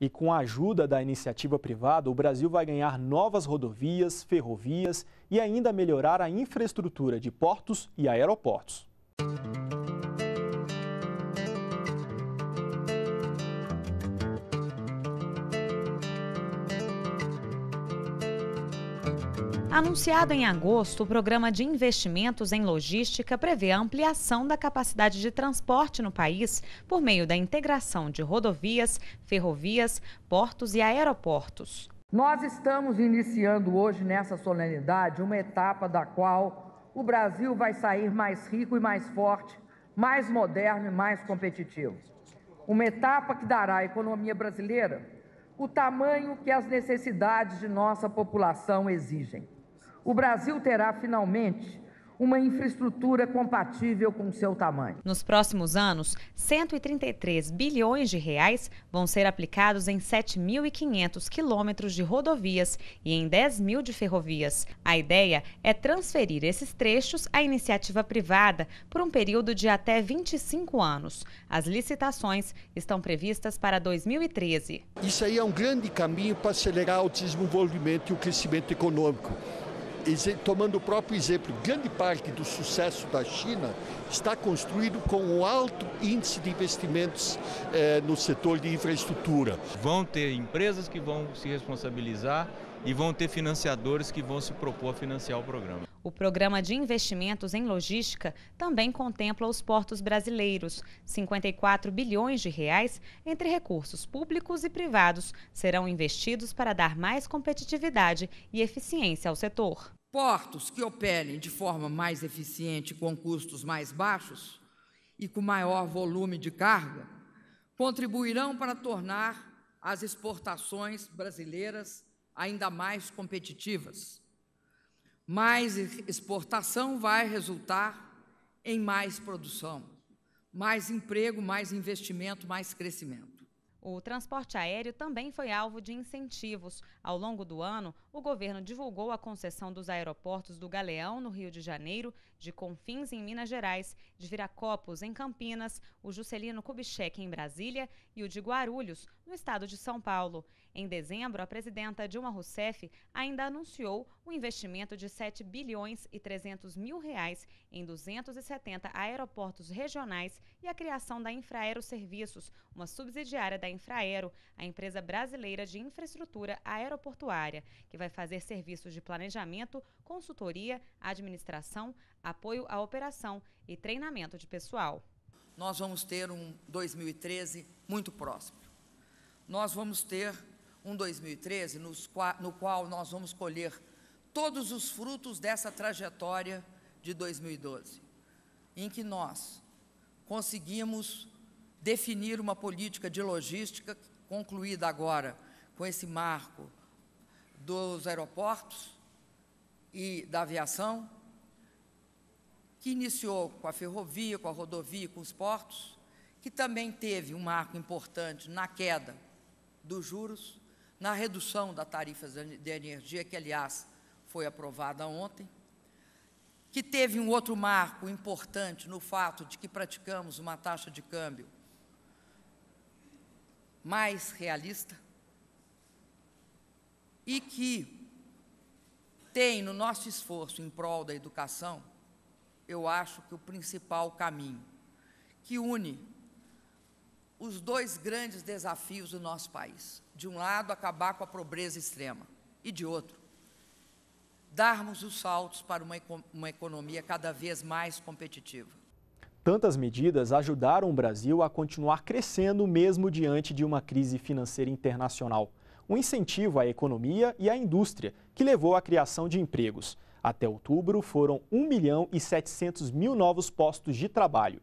E com a ajuda da iniciativa privada, o Brasil vai ganhar novas rodovias, ferrovias e ainda melhorar a infraestrutura de portos e aeroportos. Anunciado em agosto, o programa de investimentos em logística prevê a ampliação da capacidade de transporte no país por meio da integração de rodovias, ferrovias, portos e aeroportos. Nós estamos iniciando hoje, nessa solenidade, uma etapa da qual o Brasil vai sair mais rico e mais forte, mais moderno e mais competitivo. Uma etapa que dará à economia brasileira o tamanho que as necessidades de nossa população exigem o Brasil terá finalmente uma infraestrutura compatível com o seu tamanho. Nos próximos anos, 133 bilhões de reais vão ser aplicados em 7.500 quilômetros de rodovias e em 10 mil de ferrovias. A ideia é transferir esses trechos à iniciativa privada por um período de até 25 anos. As licitações estão previstas para 2013. Isso aí é um grande caminho para acelerar o desenvolvimento e o crescimento econômico tomando o próprio exemplo, grande parte do sucesso da China está construído com um alto índice de investimentos eh, no setor de infraestrutura. Vão ter empresas que vão se responsabilizar e vão ter financiadores que vão se propor a financiar o programa. O programa de investimentos em logística também contempla os portos brasileiros. 54 bilhões de reais entre recursos públicos e privados serão investidos para dar mais competitividade e eficiência ao setor. Portos que operem de forma mais eficiente, com custos mais baixos e com maior volume de carga, contribuirão para tornar as exportações brasileiras ainda mais competitivas. Mais exportação vai resultar em mais produção, mais emprego, mais investimento, mais crescimento. O transporte aéreo também foi alvo de incentivos. Ao longo do ano, o governo divulgou a concessão dos aeroportos do Galeão, no Rio de Janeiro, de Confins, em Minas Gerais, de Viracopos, em Campinas, o Juscelino Kubitschek, em Brasília, e o de Guarulhos, no estado de São Paulo. Em dezembro, a presidenta Dilma Rousseff ainda anunciou o um investimento de 7 bilhões e 300 mil reais em 270 aeroportos regionais e a criação da Infraero Serviços, uma subsidiária da Infraero, a empresa brasileira de infraestrutura aeroportuária, que vai fazer serviços de planejamento, consultoria, administração, apoio à operação e treinamento de pessoal. Nós vamos ter um 2013 muito próximo nós vamos ter um 2013 nos, no qual nós vamos colher todos os frutos dessa trajetória de 2012, em que nós conseguimos definir uma política de logística concluída agora com esse marco dos aeroportos e da aviação, que iniciou com a ferrovia, com a rodovia, com os portos, que também teve um marco importante na queda dos juros, na redução da tarifa de energia, que, aliás, foi aprovada ontem, que teve um outro marco importante no fato de que praticamos uma taxa de câmbio mais realista e que tem no nosso esforço em prol da educação, eu acho que o principal caminho que une os dois grandes desafios do nosso país. De um lado, acabar com a pobreza extrema, e de outro, darmos os saltos para uma, uma economia cada vez mais competitiva. Tantas medidas ajudaram o Brasil a continuar crescendo mesmo diante de uma crise financeira internacional. Um incentivo à economia e à indústria, que levou à criação de empregos. Até outubro, foram 1 milhão e 700 mil novos postos de trabalho.